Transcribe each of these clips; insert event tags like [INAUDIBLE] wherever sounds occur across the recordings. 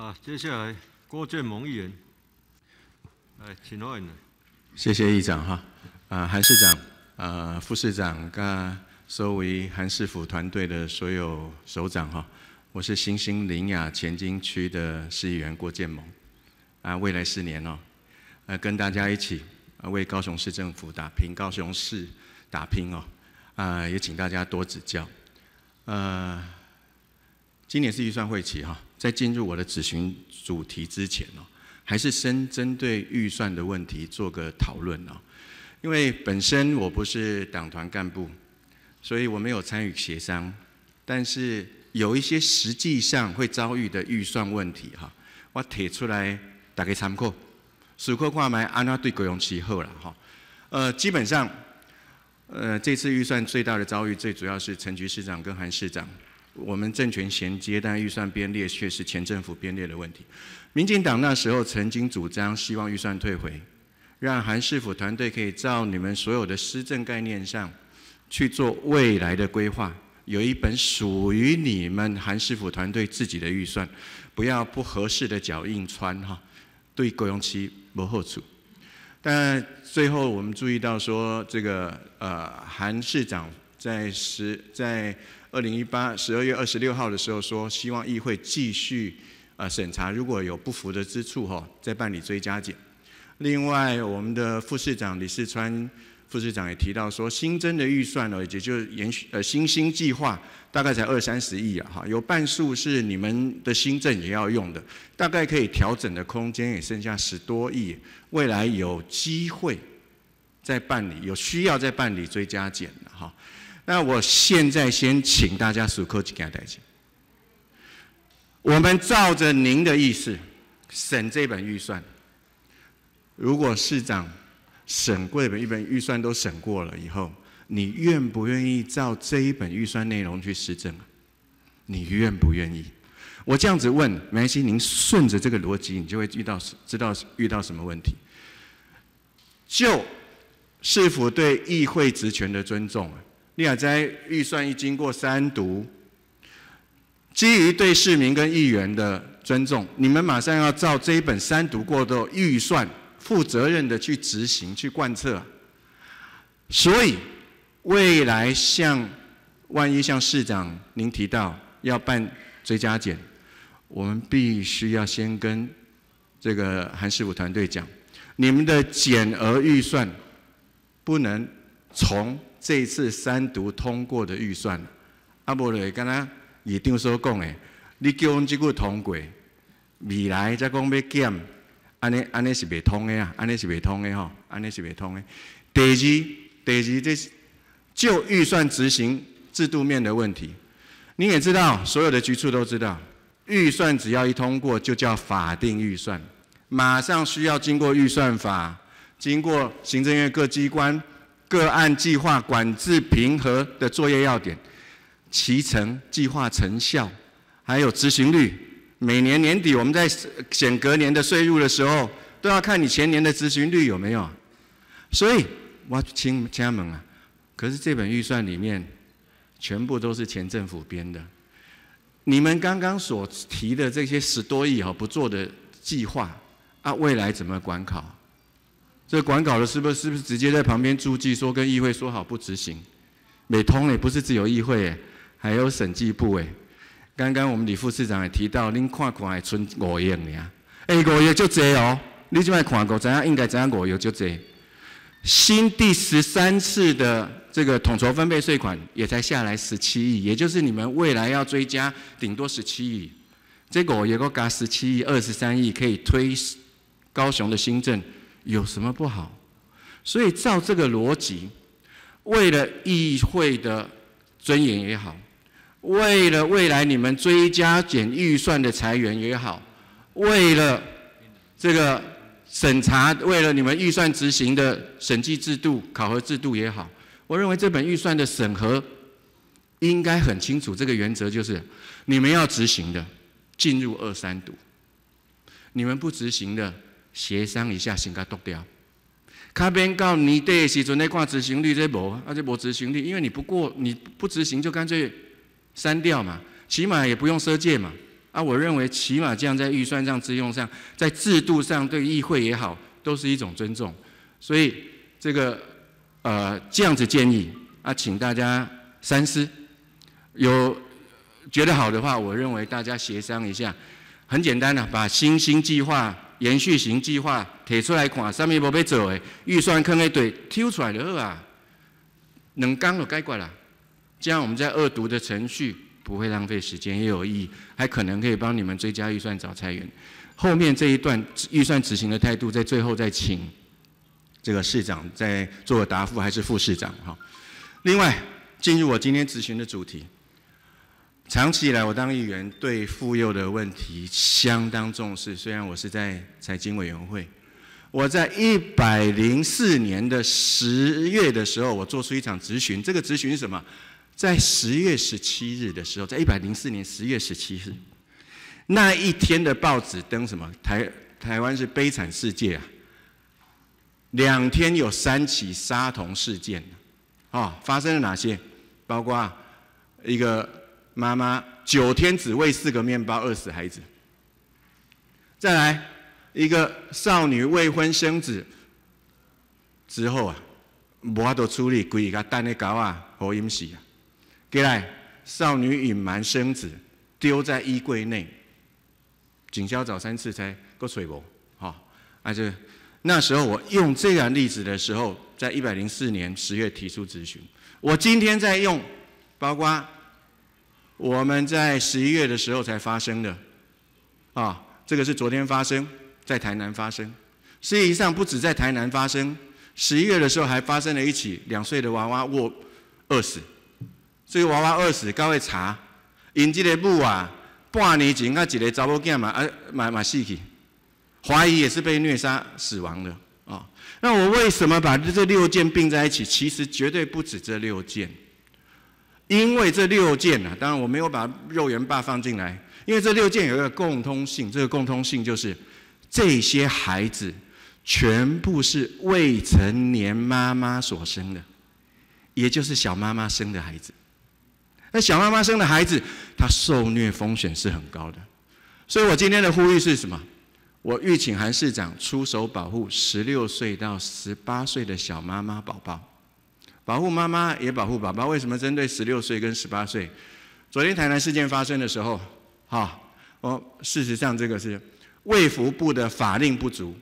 啊，接下来郭建蒙议员，哎，请问，谢谢议长哈，啊，韩市长，啊，副市长，跟收为韩市府团队的所有首长哈，我是新兴林雅前金区的市议员郭建蒙，啊，未来四年哦，呃，跟大家一起啊，为高雄市政府打拼，高雄市打拼哦，啊，也请大家多指教，呃，今年是预算会期哈。在进入我的咨询主题之前哦，还是先针对预算的问题做个讨论哦，因为本身我不是党团干部，所以我没有参与协商，但是有一些实际上会遭遇的预算问题哈，我提出来大家参考。水库灌溉安那对高雄市好了哈，呃，基本上，呃，这次预算最大的遭遇，最主要是陈局市长跟韩市长。我们政权衔接，但预算编列却是前政府编列的问题。民进党那时候曾经主张，希望预算退回，让韩市府团队可以照你们所有的施政概念上去做未来的规划，有一本属于你们韩市府团队自己的预算，不要不合适的脚印穿哈，对过期不后处。但最后我们注意到说，这个呃韩市长。在十在二零一八十二月二十六号的时候说，希望议会继续呃审查，如果有不符的之处哈，再办理追加减。另外，我们的副市长李世川副市长也提到说，新增的预算呢，也就是延续呃新兴计划，大概才二三十亿啊哈，有半数是你们的新政也要用的，大概可以调整的空间也剩下十多亿，未来有机会再办理，有需要再办理追加减的哈。那我现在先请大家数科技给他带我们照着您的意思审这本预算。如果市长审过一本预算都审过了以后，你愿不愿意照这一本预算内容去施政？你愿不愿意？我这样子问，没关系，您顺着这个逻辑，你就会遇到知道遇到什么问题。就是否对议会职权的尊重啊？你委在预算一经过三读，基于对市民跟议员的尊重，你们马上要照这一本三读过的预算，负责任的去执行、去贯彻。所以，未来像万一像市长您提到要办追加减，我们必须要先跟这个韩师傅团队讲，你们的减额预算不能从。这一次三读通过的预算，啊，无咧，刚刚李张所讲的，你叫我们这个通轨未来再讲要减，安尼安尼是未通的啊，安尼是未通的吼，安尼是未通的。第二，第二，这就预算执行制度面的问题。你也知道，所有的局处都知道，预算只要一通过就叫法定预算，马上需要经过预算法，经过行政院各机关。个案计划管制平和的作业要点、其成计划成效，还有执行率。每年年底我们在减隔年的税入的时候，都要看你前年的执行率有没有。所以，我请家们啊，可是这本预算里面全部都是前政府编的。你们刚刚所提的这些十多亿哈不做的计划，啊未来怎么管考？这管稿的是不是是不是直接在旁边注记说跟议会说好不执行？美通也不是只有议会，哎，还有审计部，哎。刚刚我们李副市长也提到，您看看还存五亿呢，哎，五亿就多哦。你怎奈看过怎样应该怎样？五亿就多。新第十三次的这个统筹分配税款也才下来十七亿，也就是你们未来要追加顶多十七亿。这个我有个加十七亿二十三亿可以推高雄的新政。有什么不好？所以照这个逻辑，为了议会的尊严也好，为了未来你们追加减预算的裁员也好，为了这个审查，为了你们预算执行的审计制度、考核制度也好，我认为这本预算的审核应该很清楚。这个原则就是：你们要执行的，进入二三读；你们不执行的。协商一下，先给剁掉。卡片到年底的时阵，咧看执行率这无，而且无执行率，因为你不过你不执行，就干脆删掉嘛，起码也不用赊借嘛。啊，我认为起码这样在预算上、自用上、在制度上对议会也好，都是一种尊重。所以这个呃这样子建议啊，请大家三思。有觉得好的话，我认为大家协商一下，很简单的，把新兴计划。延续型计划提出来看，什么要要做诶，预算坑一堆，抽出来就好啊，两公就解决了。这样我们在恶读的程序不会浪费时间，也有意义，还可能可以帮你们追加预算找裁员。后面这一段预算执行的态度，在最后再请这个市长再做个答复，还是副市长哈？另外，进入我今天执行的主题。长期以来，我当议员对妇幼的问题相当重视。虽然我是在财经委员会，我在一百零四年的十月的时候，我做出一场质询。这个质询是什么？在十月十七日的时候，在一百零四年十月十七日，那一天的报纸登什么？台台湾是悲惨世界啊！两天有三起杀童事件，啊，发生了哪些？包括一个。妈妈九天只喂四个面包，饿死孩子。再来一个少女未婚生子之后啊，无法度处理，跪家等的狗啊好阴死啊。再来少女隐瞒生子，丢在衣柜内，警消找三次才个水婆。好，啊就那时候我用这个例子的时候，在一百零四年十月提出咨询。我今天在用，包括。我们在十一月的时候才发生的，啊，这个是昨天发生在台南发生。事实上，不止在台南发生，十一月的时候还发生了一起两岁的娃娃卧饿死。这个娃娃饿死，刚会查，影集里部啊，半年前啊几个查某见嘛，啊，买买死去，怀疑也是被虐杀死亡的。哦，那我为什么把这六件并在一起？其实绝对不止这六件。因为这六件呢，当然我没有把肉圆爸放进来，因为这六件有一个共通性，这个共通性就是这些孩子全部是未成年妈妈所生的，也就是小妈妈生的孩子。那小妈妈生的孩子，他受虐风险是很高的，所以我今天的呼吁是什么？我欲请韩市长出手保护十六岁到十八岁的小妈妈宝宝。保护妈妈也保护宝宝，为什么针对十六岁跟十八岁？昨天台南事件发生的时候，哈，哦，事实上这个是卫福部的法令不足，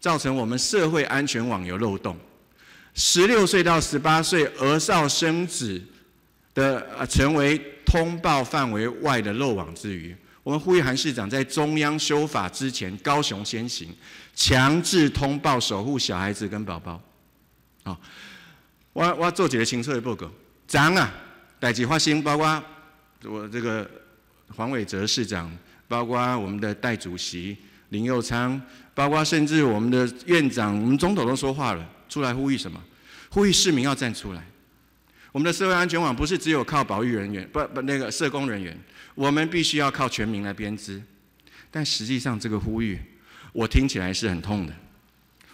造成我们社会安全网有漏洞。十六岁到十八岁额少生子的，成为通报范围外的漏网之鱼。我们呼吁韩市长在中央修法之前，高雄先行强制通报，守护小孩子跟宝宝。啊。我我做几个清楚的报告，脏啊，代际换新，包括我这个黄伟哲市长，包括我们的代主席林佑昌，包括甚至我们的院长，我们总统都说话了，出来呼吁什么？呼吁市民要站出来。我们的社会安全网不是只有靠保育人员，不不那个社工人员，我们必须要靠全民来编织。但实际上这个呼吁，我听起来是很痛的。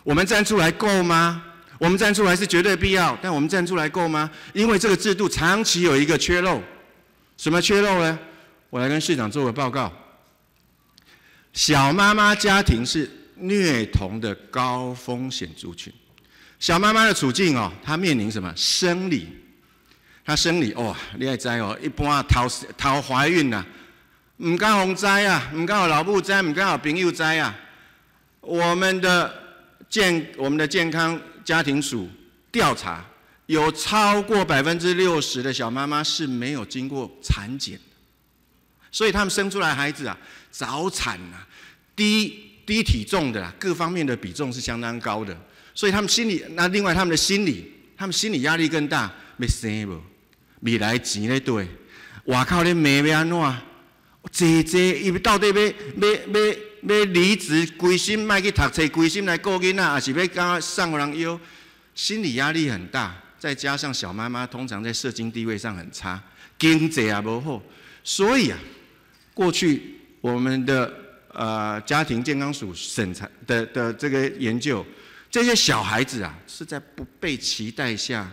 我们站出来够吗？我们站出来是绝对必要，但我们站出来够吗？因为这个制度长期有一个缺漏，什么缺漏呢？我来跟市长做个报告。小妈妈家庭是虐童的高风险族群。小妈妈的处境哦，她面临什么生理？她生理哦，你害哉哦，一般逃逃怀孕呐，唔敢好灾啊，唔敢有老母灾，唔敢有朋友灾啊。我们的健我们的健康。家庭署调查，有超过百分之六十的小妈妈是没有经过产检所以他们生出来孩子啊，早产啊，低低体重的，各方面的比重是相当高的。所以他们心理，那另外他们的心理，他们心理压力更大。没生不？未来钱嘞？对，外靠嘞，没没安怎？姐姐，因为到底没没没。要离职，归心；，卖去读册，归心来顾囡仔，还是要跟上人忧。心理压力很大，再加上小妈妈通常在社经地位上很差，经济也无好，所以啊，过去我们的呃家庭健康署审查的的这个研究，这些小孩子啊是在不被期待下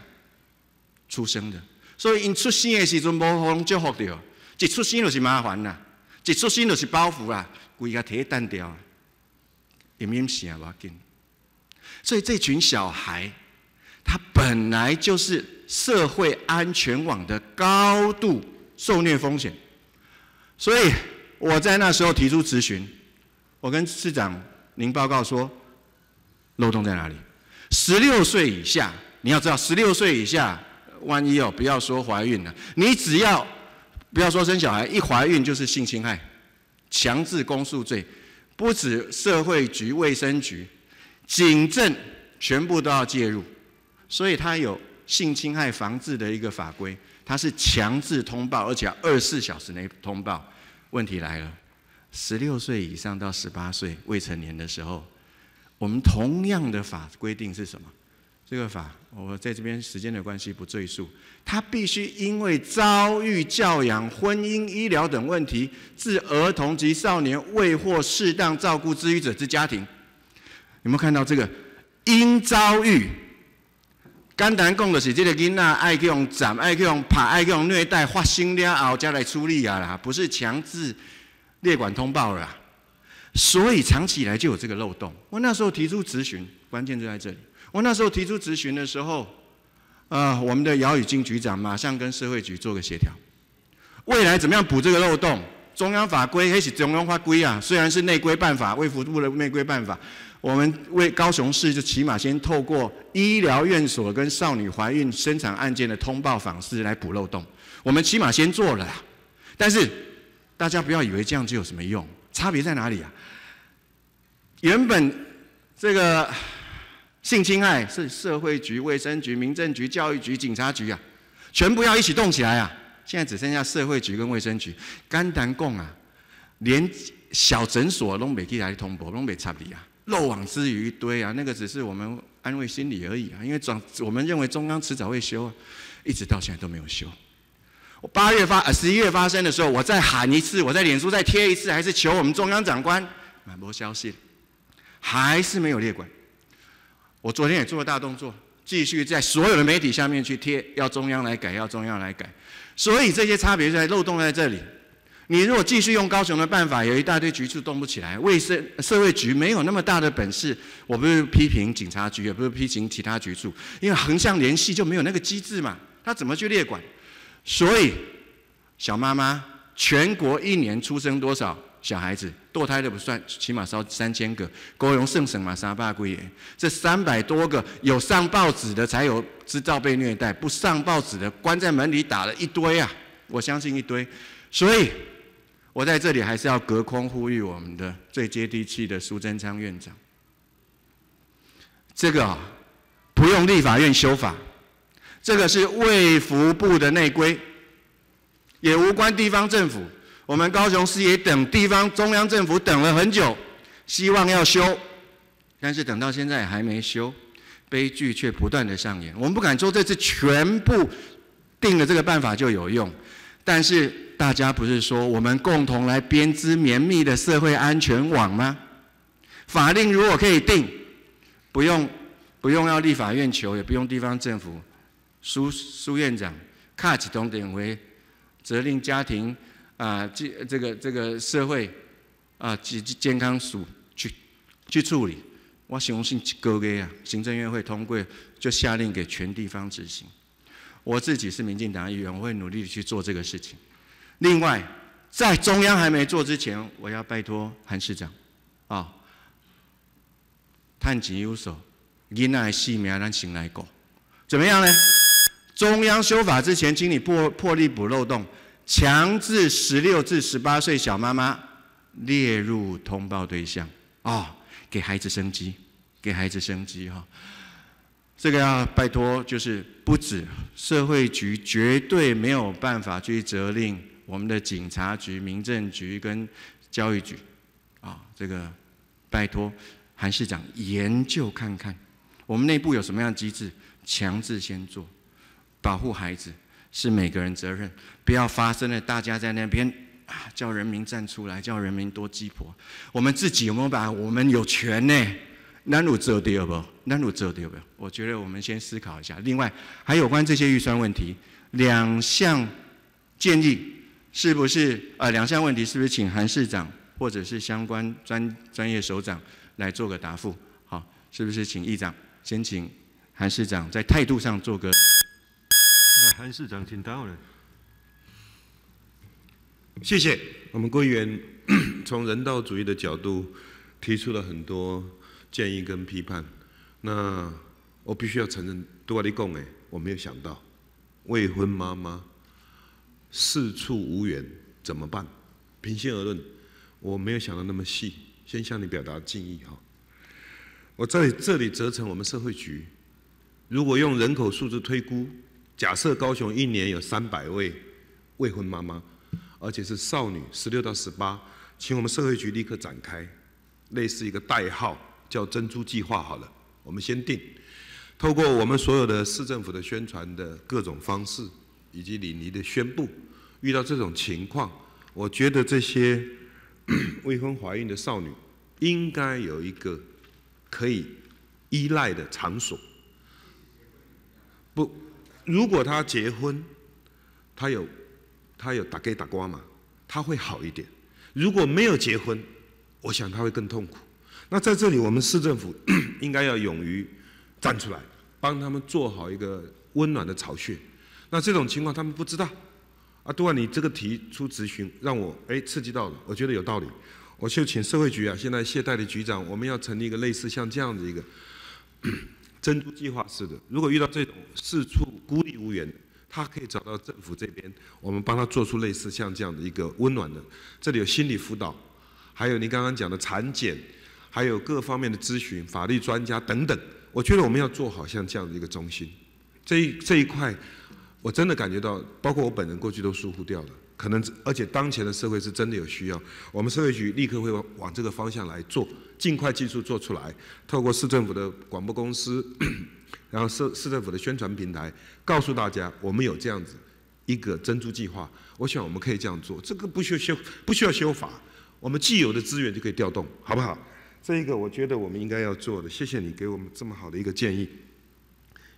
出生的，所以一出生的时阵无可能祝福到，一出生就是麻烦啦，一出生就是包袱啦。故意给他提一弹掉，也明显啊，我跟。所以这群小孩，他本来就是社会安全网的高度受虐风险，所以我在那时候提出咨询，我跟市长您报告说，漏洞在哪里？十六岁以下，你要知道，十六岁以下，万一哦，不要说怀孕了，你只要不要说生小孩，一怀孕就是性侵害。强制公诉罪，不止社会局、卫生局、警政，全部都要介入。所以它有性侵害防治的一个法规，它是强制通报，而且二十四小时内通报。问题来了，十六岁以上到十八岁未成年的时候，我们同样的法规定是什么？这个法，我在这边时间的关系不赘述。他必须因为遭遇教养、婚姻、医疗等问题，致儿童及少年未获适当照顾之者之家庭，有没有看到这个？因遭遇，刚谈讲的是这个囡仔爱用斩、爱用怕、爱用虐待发生了，后才来处理啊啦，不是强制列管通报啦。所以长期以来就有这个漏洞。我那时候提出质询，关键就在这里。我那时候提出质询的时候，呃，我们的姚宇金局长马上跟社会局做个协调，未来怎么样补这个漏洞？中央法规还是中央法规啊？虽然是内规办法，卫福部的内规办法，我们为高雄市就起码先透过医疗院所跟少女怀孕生产案件的通报方式来补漏洞，我们起码先做了。但是大家不要以为这样就有什么用，差别在哪里啊？原本这个。性侵害是社会局、卫生局、民政局、教育局、警察局啊，全部要一起动起来啊！现在只剩下社会局跟卫生局，肝胆共啊，连小诊所都没给来通报，都没插理啊！漏网之鱼一堆啊！那个只是我们安慰心理而已啊！因为中，我们认为中央迟早会修，一直到现在都没有修。我八月发，呃，十一月发生的时候，我再喊一次，我在脸书再贴一次，还是求我们中央长官，满播消息，还是没有列管。我昨天也做了大动作，继续在所有的媒体下面去贴，要中央来改，要中央来改。所以这些差别在漏洞在这里。你如果继续用高雄的办法，有一大堆局处动不起来，卫生社会局没有那么大的本事。我不是批评警察局，也不是批评其他局处，因为横向联系就没有那个机制嘛，他怎么去列管？所以，小妈妈，全国一年出生多少？小孩子堕胎的不算，起码烧三千个。勾荣圣省嘛，沙坝归耶。这三百多个有上报纸的才有知道被虐待，不上报纸的关在门里打了一堆啊！我相信一堆。所以我在这里还是要隔空呼吁我们的最接地气的苏贞昌院长。这个啊，不用立法院修法，这个是卫福部的内规，也无关地方政府。我们高雄市也等地方，中央政府等了很久，希望要修，但是等到现在还没修，悲剧却不断的上演。我们不敢说这次全部定了这个办法就有用，但是大家不是说我们共同来编织绵密的社会安全网吗？法令如果可以定，不用不用要立法院求，也不用地方政府，苏苏院长卡起同点为责令家庭。啊，这这个这个社会啊，健健康署去去处理，我相信一个月啊，行政院会通过就下令给全地方执行。我自己是民进党议员，我会努力去做这个事情。另外，在中央还没做之前，我要拜托韩市长啊，探紧右手，囡仔性命咱请来过，怎么样呢？中央修法之前，请你破破例补漏洞。强制十六至十八岁小妈妈列入通报对象，哦，给孩子生机，给孩子生机，哈，这个要拜托，就是不止社会局绝对没有办法去责令我们的警察局、民政局跟教育局，啊，这个拜托韩市长研究看看，我们内部有什么样的机制，强制先做，保护孩子。是每个人责任，不要发生了，大家在那边啊，叫人民站出来，叫人民多鸡婆。我们自己有没有把我们有权呢？南鲁只有第二不？南鲁只有第二不？我觉得我们先思考一下。另外，还有关这些预算问题，两项建议是不是？呃，两项问题是不是请韩市长或者是相关专专业首长来做个答复？好，是不是请议长先请韩市长在态度上做个。韩市长，请到了。谢谢我们委员 [CLEARS THROAT] 从人道主义的角度提出了很多建议跟批判。那我必须要承认，杜阿利贡哎，我没有想到未婚妈妈四处无缘怎么办？平心而论，我没有想的那么细。先向你表达敬意哈。我在这里责成我们社会局，如果用人口数字推估。假设高雄一年有三百位未婚妈妈，而且是少女十六到十八，请我们社会局立刻展开类似一个代号叫“珍珠计划”好了，我们先定。透过我们所有的市政府的宣传的各种方式，以及礼尼的宣布，遇到这种情况，我觉得这些 [CLEARS THROAT] 未婚怀孕的少女应该有一个可以依赖的场所。不。如果他结婚，他有他有打给打瓜嘛？他会好一点。如果没有结婚，我想他会更痛苦。那在这里，我们市政府 [COUGHS] 应该要勇于站出来，帮他们做好一个温暖的巢穴。那这种情况，他们不知道。啊，杜万，你这个提出咨询，让我哎刺激到了，我觉得有道理。我就请社会局啊，现在谢代理局长，我们要成立一个类似像这样的一个。珍珠计划是的，如果遇到这种四处孤立无援他可以找到政府这边，我们帮他做出类似像这样的一个温暖的，这里有心理辅导，还有您刚刚讲的产检，还有各方面的咨询、法律专家等等。我觉得我们要做好像这样的一个中心，这这一块。我真的感觉到，包括我本人过去都疏忽掉了，可能而且当前的社会是真的有需要，我们社会局立刻会往这个方向来做，尽快技术做出来，透过市政府的广播公司，然后市市政府的宣传平台，告诉大家我们有这样子一个珍珠计划，我想我们可以这样做，这个不需要修不需要修法，我们既有的资源就可以调动，好不好？这一个我觉得我们应该要做的，谢谢你给我们这么好的一个建议。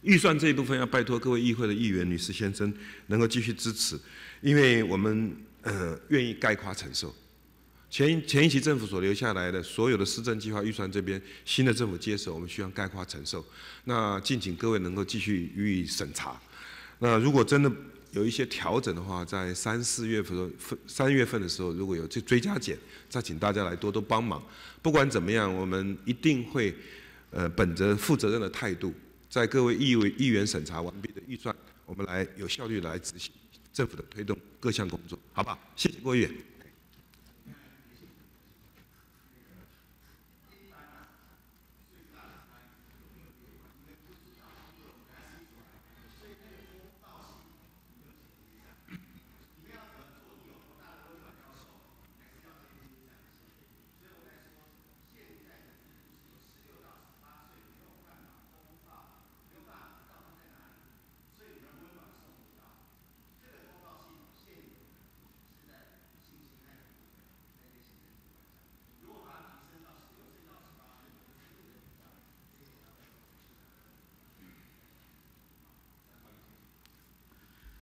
预算这一部分要拜托各位议会的议员女士先生能够继续支持，因为我们呃愿意概括承受前前一期政府所留下来的所有的施政计划预算这边新的政府接手，我们需要概括承受。那敬请各位能够继续予以审查。那如果真的有一些调整的话，在三四月份三月份的时候如果有这追加减，再请大家来多多帮忙。不管怎么样，我们一定会呃本着负责任的态度。在各位议委议员审查完毕的预算，我们来有效率来执行政府的推动各项工作，好不好？谢谢郭议员。